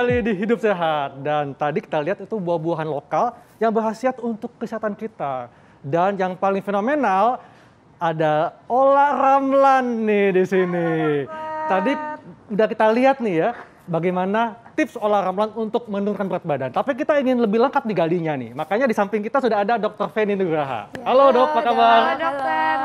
kembali di Hidup Sehat. Dan tadi kita lihat itu buah-buahan lokal yang berhasiat untuk kesehatan kita. Dan yang paling fenomenal ada Ola Ramlan nih di sini. Tadi udah kita lihat nih ya bagaimana tips Ola Ramlan untuk menurunkan berat badan. Tapi kita ingin lebih lengkap digalinya nih. Makanya di samping kita sudah ada Dr. Feni Nugraha. Halo, ya, Dok, apa kabar? Halo, Dokter.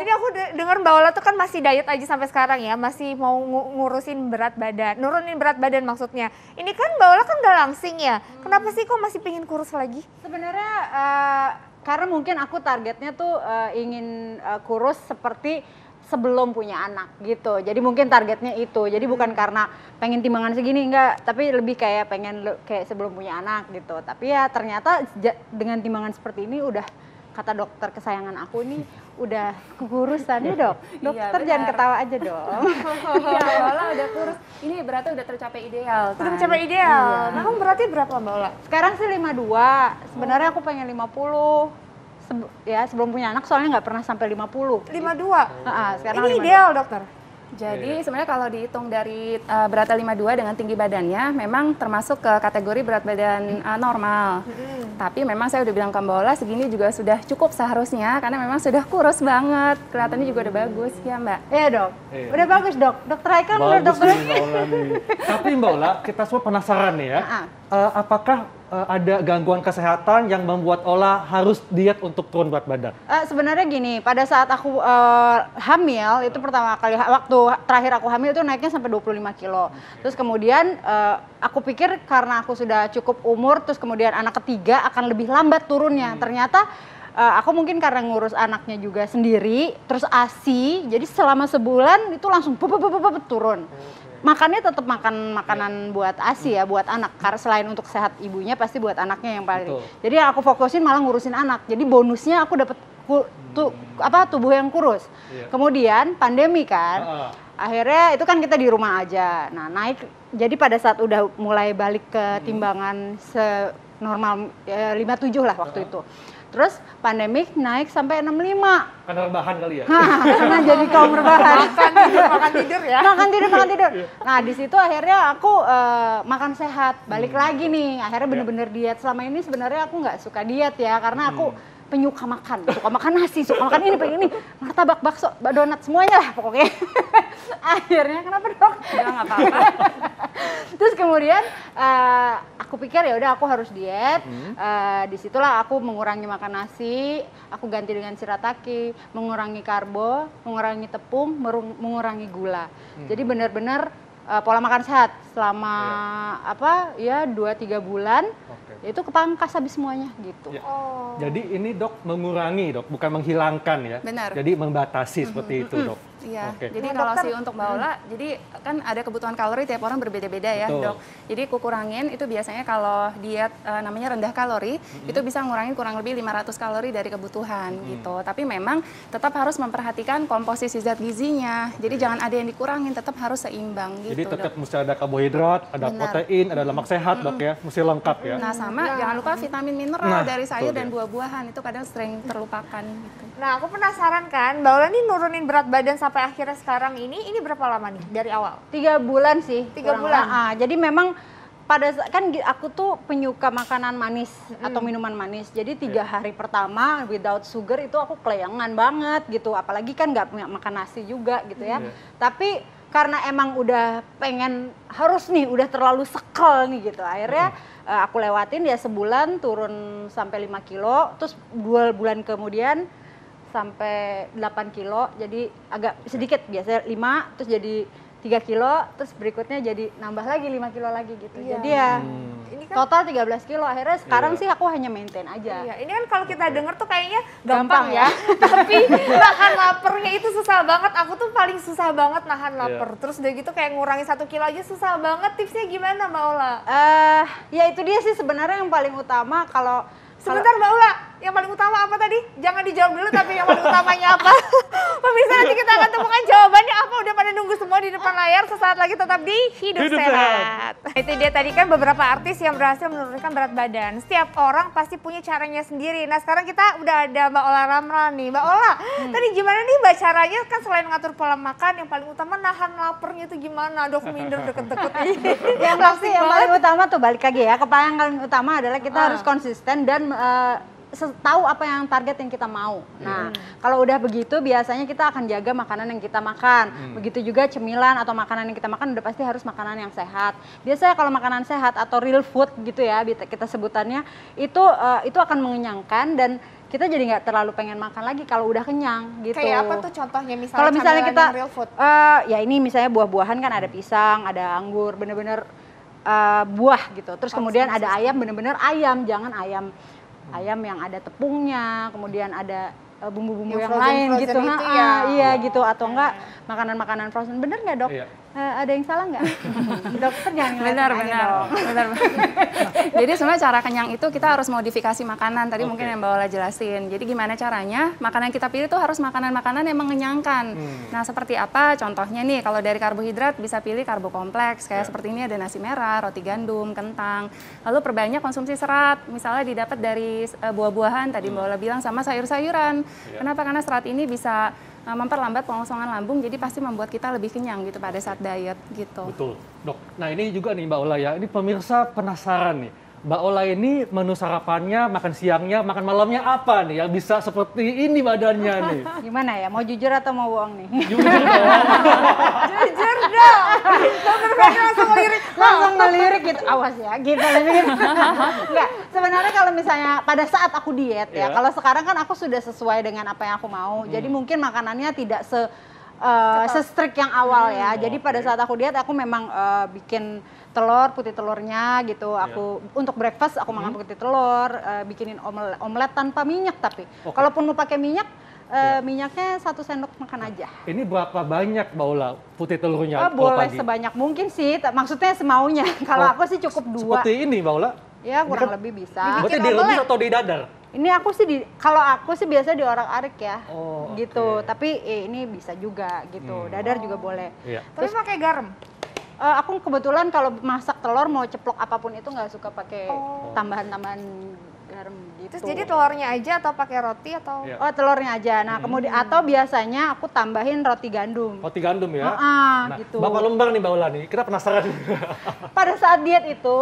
Ini aku dengar Mbak Ola tuh kan masih diet aja sampai sekarang ya, masih mau ngurusin berat badan, nurunin berat badan maksudnya. Ini kan Mbak Ola kan udah langsing ya, hmm. kenapa sih kok masih pengen kurus lagi? Sebenarnya uh, karena mungkin aku targetnya tuh uh, ingin uh, kurus seperti sebelum punya anak gitu. Jadi mungkin targetnya itu. Jadi hmm. bukan karena pengen timbangan segini enggak, tapi lebih kayak pengen kayak sebelum punya anak gitu. Tapi ya ternyata dengan timbangan seperti ini udah kata dokter kesayangan aku ini udah ya dok. Iya, dokter iya, jangan ketawa aja dong. ya, Mbak udah kurus. Ini berarti udah tercapai ideal. Kan? tercapai ideal. Iya. Nah, kamu berarti berapa Mbak Ola? Sekarang sih 52. Sebenarnya aku pengen 50 ya sebelum punya anak soalnya nggak pernah sampai 50. 52. lima uh sekarang ini 52. ideal, Dokter. Jadi yeah. sebenarnya kalau dihitung dari uh, berat 52 dengan tinggi badannya, memang termasuk ke kategori berat badan uh, normal. Mm. Tapi memang saya udah bilang ke Mbak segini juga sudah cukup seharusnya, karena memang sudah kurus banget. Kelihatannya juga udah mm. bagus, ya Mbak? Iya dok, yeah. udah bagus dok. Dokter Aika menurut dokter. Tapi Mbak Ola, kita semua penasaran ya, uh ah, -huh. Ah. uh, eh, apakah uh, ada gangguan kesehatan yang membuat Ola harus diet untuk turun berat badan? Uh, sebenarnya gini, pada saat aku uh, hamil itu pertama kali waktu terakhir aku hamil itu naiknya sampai 25 kilo. Terus kemudian uh, aku pikir karena aku sudah cukup umur terus kemudian anak ketiga akan lebih lambat turunnya. Hmm. Ternyata Uh, aku mungkin karena ngurus anaknya juga sendiri, terus ASI, jadi selama sebulan itu langsung pup, turun. Hmm makannya tetap makan makanan yeah. buat asi ya buat anak karena selain untuk sehat ibunya pasti buat anaknya yang paling Betul. jadi yang aku fokusin malah ngurusin anak jadi bonusnya aku dapat tu, hmm. apa tubuh yang kurus yeah. kemudian pandemi kan uh akhirnya itu kan kita di rumah aja nah naik jadi pada saat udah mulai balik ke hmm. timbangan se normal eh, lima 57 lah waktu uh. itu. Terus pandemik naik sampai 65. Karena rebahan kali ya. Nah, karena jadi kaum rebahan. makan tidur, makan tidur ya. Makan tidur, makan tidur. Iya. Nah, di situ akhirnya aku uh, makan sehat. Balik hmm. lagi nih. Akhirnya iya. bener-bener diet. Selama ini sebenarnya aku nggak suka diet ya karena aku hmm penyuka makan, suka makan nasi, suka makan ini, pengen ini, martabak, bakso, donat semuanya lah pokoknya. Akhirnya kenapa dong? Ya nggak apa-apa. Terus kemudian uh, aku pikir ya udah aku harus diet. Hmm. Uh, disitulah aku mengurangi makan nasi, aku ganti dengan shirataki, mengurangi karbo, mengurangi tepung, mengurangi gula. Hmm. Jadi benar-benar uh, pola makan sehat selama yeah. apa ya dua tiga bulan. Okay itu kepangkas habis semuanya gitu. Ya. Oh. Jadi ini dok mengurangi dok, bukan menghilangkan ya. Benar. Jadi membatasi mm -hmm. seperti itu dok. Iya. Okay. Jadi nah, kalau sih untuk Mbak Ola, hmm. jadi kan ada kebutuhan kalori tiap orang berbeda-beda ya dok. Jadi kukurangin itu biasanya kalau diet e, namanya rendah kalori -hmm. itu bisa ngurangin kurang lebih 500 kalori dari kebutuhan -hmm. gitu. Tapi memang tetap harus memperhatikan komposisi zat gizinya. Jadi jangan ada yang dikurangin, tetap harus seimbang gitu. Jadi tetap dok. mesti ada karbohidrat, ada Benar. protein, ada lemak sehat -hmm. dok ya, mesti lengkap ya. Nah sama nah, jangan lupa vitamin mineral nah, dari sayur dan buah-buahan itu kadang sering terlupakan gitu. Nah, aku penasaran kan, Mbak Ola ini nurunin berat badan sampai akhirnya sekarang ini ini berapa lama nih dari awal? Tiga bulan sih. Tiga bulan. Ah, jadi memang pada kan aku tuh penyuka makanan manis hmm. atau minuman manis jadi tiga yeah. hari pertama without sugar itu aku kelayangan banget gitu apalagi kan nggak makan nasi juga gitu ya yeah. tapi karena emang udah pengen harus nih udah terlalu sekel nih gitu akhirnya hmm uh, aku lewatin ya sebulan turun sampai 5 kilo terus dua bulan kemudian sampai 8 kilo jadi agak sedikit biasanya 5 terus jadi 3 kilo terus berikutnya jadi nambah lagi 5 kilo lagi gitu. Iya. Jadi ya hmm. ini kan, total 13 kilo akhirnya sekarang iya. sih aku hanya maintain aja. Iya, ini kan kalau kita denger tuh kayaknya gampang, gampang ya. ya. Tapi nahan lapernya itu susah banget. Aku tuh paling susah banget nahan iya. lapar. Iya. Terus udah gitu kayak ngurangi satu kilo aja susah banget. Tipsnya gimana Mbak Ola? Eh, uh, ya itu dia sih sebenarnya yang paling utama kalau Sebentar Mbak Ola, yang paling utama apa tadi? Jangan dijawab dulu tapi yang paling utamanya apa? Pemirsa nanti kita akan temukan jawabannya apa udah pada nunggu semua di depan layar sesaat lagi tetap di Hidup, Hidup Sehat. Sehat. Itu dia tadi kan beberapa artis yang berhasil menurunkan berat badan. Setiap orang pasti punya caranya sendiri. Nah sekarang kita udah ada Mbak Ola Ramra nih. Mbak Ola, hmm. tadi gimana nih Mbak caranya kan selain ngatur pola makan yang paling utama nahan lapernya itu gimana? Dok minder deket-deket ini. yang pasti yang paling utama tuh balik lagi ya. Kepala yang paling utama adalah kita uh. harus konsisten dan uh, tahu apa yang target yang kita mau. Iya. Nah, hmm. kalau udah begitu biasanya kita akan jaga makanan yang kita makan. Hmm. Begitu juga cemilan atau makanan yang kita makan udah pasti harus makanan yang sehat. Biasanya kalau makanan sehat atau real food gitu ya kita sebutannya itu uh, itu akan mengenyangkan dan kita jadi nggak terlalu pengen makan lagi kalau udah kenyang gitu. Kayak apa tuh contohnya misalnya? Kalau misalnya kita real food. Uh, ya ini misalnya buah-buahan kan ada hmm. pisang, ada anggur, bener-bener uh, buah gitu. Terus oh, kemudian ada ayam, bener-bener ayam, jangan ayam Hmm. ayam yang ada tepungnya, kemudian ada e, bumbu-bumbu yang, yang lain gitu. Nah, ya. iya gitu atau iya. enggak makanan-makanan frozen. Bener nggak dok? Iya uh, ada yang salah nggak? Dokter jangan benar, benar, benar. Jadi sebenarnya cara kenyang itu kita harus modifikasi makanan. Tadi okay. mungkin yang bawa jelasin. Jadi gimana caranya? Makanan yang kita pilih itu harus makanan-makanan yang mengenyangkan. Hmm. Nah seperti apa? Contohnya nih, kalau dari karbohidrat bisa pilih karbo kompleks. Kayak yeah. seperti ini ada nasi merah, roti gandum, kentang. Lalu perbanyak konsumsi serat. Misalnya didapat dari eh, buah-buahan, tadi hmm. Mbak Ola bilang, sama sayur-sayuran. Yeah. Kenapa? Karena serat ini bisa Eh, memperlambat pengosongan lambung jadi pasti membuat kita lebih kenyang gitu pada saat diet gitu. Betul. Dok, nah ini juga nih Mbak Ola ya. ini pemirsa penasaran nih Mbak Ola ini menu sarapannya, makan siangnya, makan malamnya apa nih yang bisa seperti ini badannya nih? Gimana ya? Mau jujur atau mau bohong nih? Jujur dong. jujur dong. langsung ngelirik. Langsung ngelirik gitu. Awas ya gitu. Enggak. Sebenarnya kalau misalnya pada saat aku diet ya. Yeah. Kalau sekarang kan aku sudah sesuai dengan apa yang aku mau. Hmm. Jadi mungkin makanannya tidak se uh, eh, sestrik yang awal hmm. ya. Oh, Jadi pada saat aku diet aku memang uh, bikin telur putih telurnya gitu. Iya. Aku untuk breakfast aku hmm. makan putih telur, uh, bikinin omelet, omelet tanpa minyak tapi. Okay. Kalaupun mau pakai minyak Uh, yeah. minyaknya satu sendok makan aja. Ini berapa banyak Baula putih telurnya? Oh, boleh pagi? sebanyak mungkin sih, maksudnya semaunya. kalau oh, aku sih cukup dua. Seperti ini Baula? Ya kurang kan, lebih bisa. Berarti di atau di dadar? ini aku sih kalau aku sih biasa di orang arik ya oh, gitu okay. tapi eh, ini bisa juga gitu hmm. dadar juga boleh yeah. Terus, pakai garam uh, aku kebetulan kalau masak telur mau ceplok apapun itu nggak suka pakai oh. tambahan-tambahan garam gitu. Terus jadi telurnya aja atau pakai roti atau ya. oh telurnya aja. Nah, hmm. kemudian atau biasanya aku tambahin roti gandum. Roti gandum ya. Uh nah, gitu. Bapak lembar nih Mbak Ula nih. Kita penasaran. Pada saat diet itu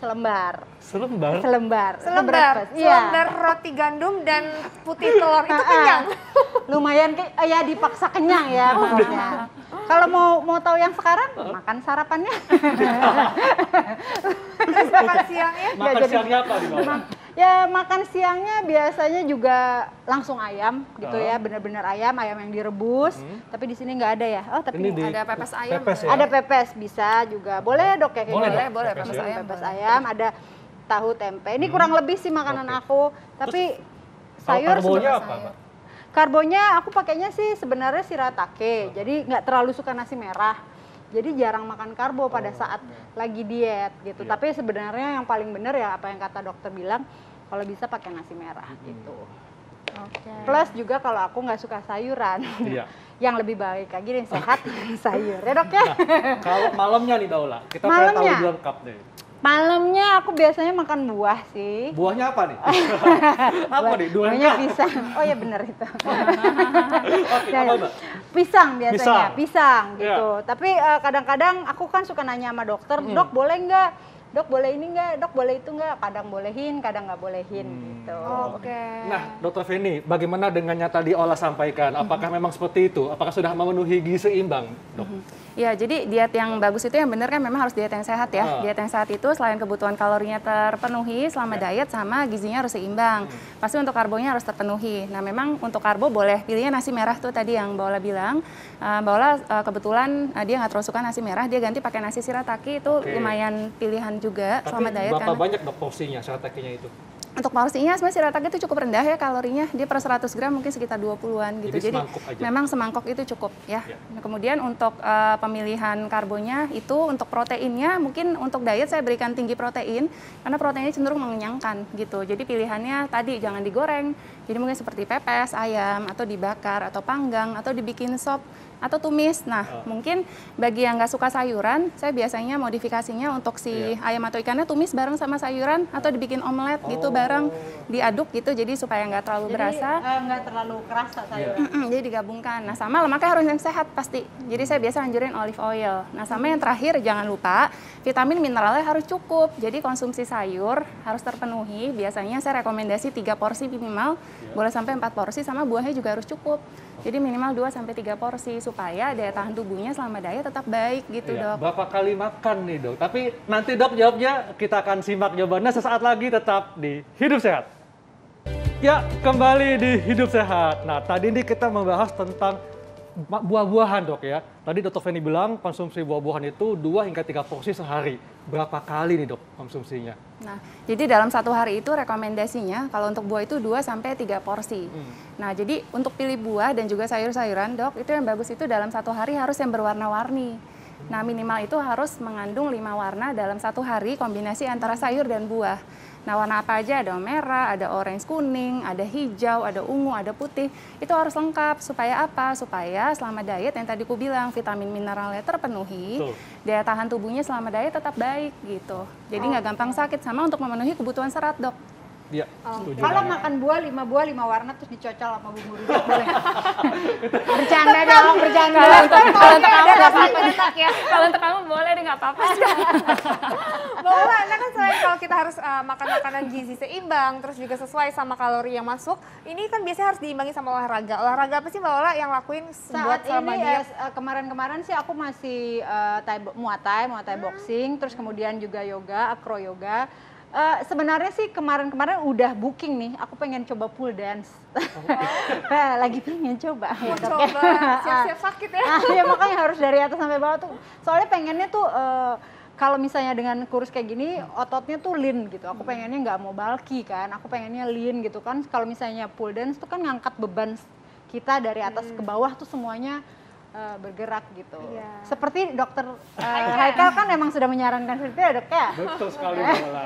selembar. Selembar. Selembar. Selembar. Iya. Selembar roti gandum dan putih telur itu kenyang. Lumayan ke eh, ya dipaksa kenyang ya oh, iya. Kalau mau mau tahu yang sekarang makan sarapannya. Terus makan siangnya makan ya, siangnya apa di bawah? Ya makan siangnya biasanya juga langsung ayam gitu oh. ya, ah. benar-benar ayam, ayam yang direbus. Hmm. Tapi di sini nggak ada ya. Oh tapi ini di, ada pepes ayam. Pepes ya? Ada pepes bisa juga. Boleh ya, dok ya? Boleh, gitu? boleh, boleh pepes, pepes ayam. Pepes ayam ada tahu tempe. Ini hmm. kurang lebih sih makanan okay. aku. Tapi Terus, sayur sebenarnya. Apa, aku pakainya sih sebenarnya shiratake, oh. jadi nggak terlalu suka nasi merah. Jadi jarang makan karbo pada oh, saat iya. lagi diet gitu. Yeah. Tapi sebenarnya yang paling benar ya apa yang kata dokter bilang kalau bisa pakai nasi merah hmm. gitu. Okay. Plus juga kalau aku nggak suka sayuran, iya. yang lebih baik lagi yang sehat sayur, ya dok ya. Nah, kalau malamnya nih Daula, kita malamnya. tahu dua cup deh. Malamnya aku biasanya makan buah sih. Buahnya apa nih? apa nih? Dua buahnya pisang. Oh ya benar itu. Oke, okay, apa, -apa? pisang biasanya pisang, pisang iya. gitu yeah. tapi eh, kadang-kadang uh, kadang -kadang aku kan suka nanya sama dokter hmm. dok boleh nggak dok boleh ini nggak, dok boleh itu nggak, kadang bolehin, kadang nggak bolehin hmm. gitu. Oke. Okay. Nah, dokter Feni, bagaimana dengan nyata diolah sampaikan? Hmm. Apakah -hmm. memang seperti itu? Apakah sudah memenuhi gizi seimbang, dok? -hmm. Ya, jadi diet yang bagus itu yang benar kan memang harus diet yang sehat ya. Uh. Diet yang sehat itu selain kebutuhan kalorinya terpenuhi selama ya. diet sama gizinya harus seimbang. Hmm. Pasti untuk karbonya harus terpenuhi. Nah, memang untuk karbo boleh pilihnya nasi merah tuh tadi yang Bola bilang. Uh, ah, Bola ah, kebetulan dia nggak terlalu suka nasi merah, dia ganti pakai nasi sirataki itu okay. lumayan pilihan juga Tapi selamat diet. Berapa karena... banyak dok porsinya shiratakinya itu? Untuk porsinya sebenarnya shirataki itu cukup rendah ya kalorinya. Dia per 100 gram mungkin sekitar 20-an gitu. Jadi, Jadi memang semangkok itu cukup ya. ya. Nah, kemudian untuk uh, pemilihan karbonya itu untuk proteinnya mungkin untuk diet saya berikan tinggi protein karena proteinnya cenderung mengenyangkan gitu. Jadi pilihannya tadi jangan digoreng. Jadi mungkin seperti pepes, ayam atau dibakar atau panggang atau dibikin sop atau tumis. Nah, oh. mungkin bagi yang nggak suka sayuran, saya biasanya modifikasinya untuk si yeah. ayam atau ikannya tumis bareng sama sayuran atau oh. dibikin omelet gitu oh. gitu bareng diaduk gitu jadi supaya nggak terlalu jadi, berasa. Eh, nggak terlalu kerasa sayuran. Yeah. jadi digabungkan. Nah, sama lemaknya harus yang sehat pasti. Jadi saya biasa anjurin olive oil. Nah, sama yang terakhir jangan lupa vitamin mineralnya harus cukup. Jadi konsumsi sayur harus terpenuhi. Biasanya saya rekomendasi 3 porsi minimal, yeah. boleh sampai 4 porsi sama buahnya juga harus cukup. Jadi minimal 2 sampai 3 porsi supaya daya tahan tubuhnya selama daya tetap baik gitu iya. dok. Berapa kali makan nih dok? Tapi nanti dok jawabnya kita akan simak jawabannya sesaat lagi tetap di Hidup Sehat. Ya, kembali di Hidup Sehat. Nah, tadi ini kita membahas tentang buah-buahan dok ya. Tadi dokter Feni bilang konsumsi buah-buahan itu dua hingga tiga porsi sehari. Berapa kali nih dok konsumsinya? Nah, jadi dalam satu hari itu rekomendasinya kalau untuk buah itu dua sampai tiga porsi. Hmm. Nah, jadi untuk pilih buah dan juga sayur-sayuran dok, itu yang bagus itu dalam satu hari harus yang berwarna-warni. Nah, minimal itu harus mengandung lima warna dalam satu hari kombinasi antara sayur dan buah. Nah warna apa aja? Ada merah, ada orange kuning, ada hijau, ada ungu, ada putih. Itu harus lengkap. Supaya apa? Supaya selama diet yang tadi ku bilang vitamin mineralnya terpenuhi, Betul. daya tahan tubuhnya selama diet tetap baik gitu. Jadi nggak oh. gampang sakit. Sama untuk memenuhi kebutuhan serat dok. Iya. Oh. Kalau makan buah lima buah lima warna terus dicocol sama bumbu rujak boleh. bercanda dong, bercanda. Kalau untuk kamu enggak apa-apa ya. Kalau untuk kamu boleh deh enggak apa-apa. Boleh, nah kan selain kalau kita harus uh, makan makanan gizi seimbang terus juga sesuai sama kalori yang masuk, ini kan biasanya harus diimbangi sama olahraga. Olahraga apa sih Mbak Ola yang lakuin buat selama ini, Ya, eh, kemarin-kemarin sih aku masih uh, thai, muatai, muatai hmm. boxing, terus kemudian juga yoga, acro yoga Uh, sebenarnya sih kemarin-kemarin udah booking nih, aku pengen coba pool dance. Oh. Eh, lagi pengen coba. Mau ya, coba, siap-siap sakit ya. Uh, ya makanya harus dari atas sampai bawah tuh. Soalnya pengennya tuh uh, kalau misalnya dengan kurus kayak gini ototnya tuh lean gitu. Aku hmm. pengennya nggak mau bulky kan, aku pengennya lean gitu kan. Kalau misalnya pool dance tuh kan ngangkat beban kita dari atas hmm. ke bawah tuh semuanya Eh, bergerak gitu. Yeah. Seperti dokter uh, eh, Haikal kan emang sudah menyarankan seperti ada kayak Betul sekali Mbak Lola.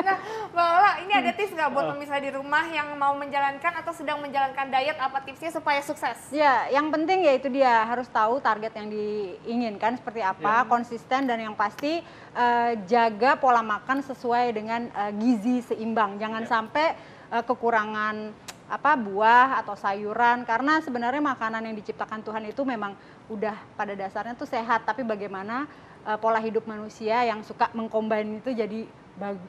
nah Mbak ini ada tips nggak buat eh. pemirsa di rumah yang mau menjalankan atau sedang menjalankan diet apa tipsnya supaya sukses? Ya yang penting yaitu dia harus tahu target yang diinginkan seperti apa, yeah. konsisten dan yang pasti uh, jaga pola makan sesuai dengan uh, gizi seimbang. Jangan yeah. sampai uh, kekurangan apa buah atau sayuran karena sebenarnya makanan yang diciptakan Tuhan itu memang udah pada dasarnya tuh sehat tapi bagaimana uh, pola hidup manusia yang suka mengkombin itu jadi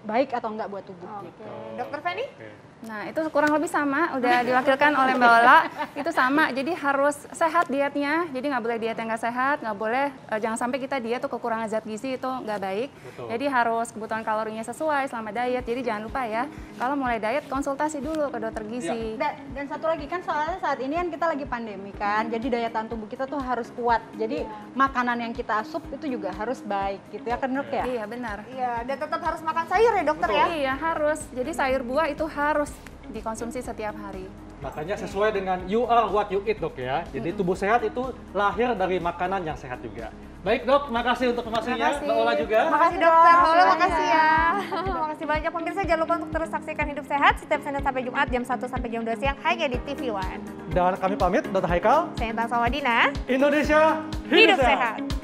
baik atau enggak buat tubuh okay. gitu. Dokter Feni? Okay. Nah, itu kurang lebih sama, udah diwakilkan oleh Mbak Ola, itu sama. Jadi harus sehat dietnya, jadi nggak boleh diet yang nggak sehat, nggak boleh, eh, jangan sampai kita diet tuh kekurangan zat gizi, itu nggak baik. Betul. Jadi harus kebutuhan kalorinya sesuai selama diet, jadi jangan lupa ya, kalau mulai diet konsultasi dulu ke dokter gizi. Ya. Dan, dan satu lagi kan soalnya saat ini kan kita lagi pandemi kan, jadi daya tahan tubuh kita tuh harus kuat. Jadi ya. makanan yang kita asup itu juga harus baik gitu ya, kenuk ya? Iya, benar. Iya, dan tetap harus makan sayur ya dokter Betul. ya? Iya, harus. Jadi sayur buah itu harus dikonsumsi setiap hari. Makanya sesuai dengan you are what you eat dok ya. Jadi tubuh sehat itu lahir dari makanan yang sehat juga. Baik dok, terima kasih untuk informasinya. Mbak Ola juga. Makasih dokter Ola, makasih ya. makasih banyak. Pemirsa jangan lupa untuk terus saksikan Hidup Sehat setiap Senin sampai Jumat jam 1 sampai jam 2 siang hanya di TV One. Dan kami pamit, Dr. Haikal. Saya Tansawadina. Dina. Indonesia Hidup, Hidup Sehat. sehat.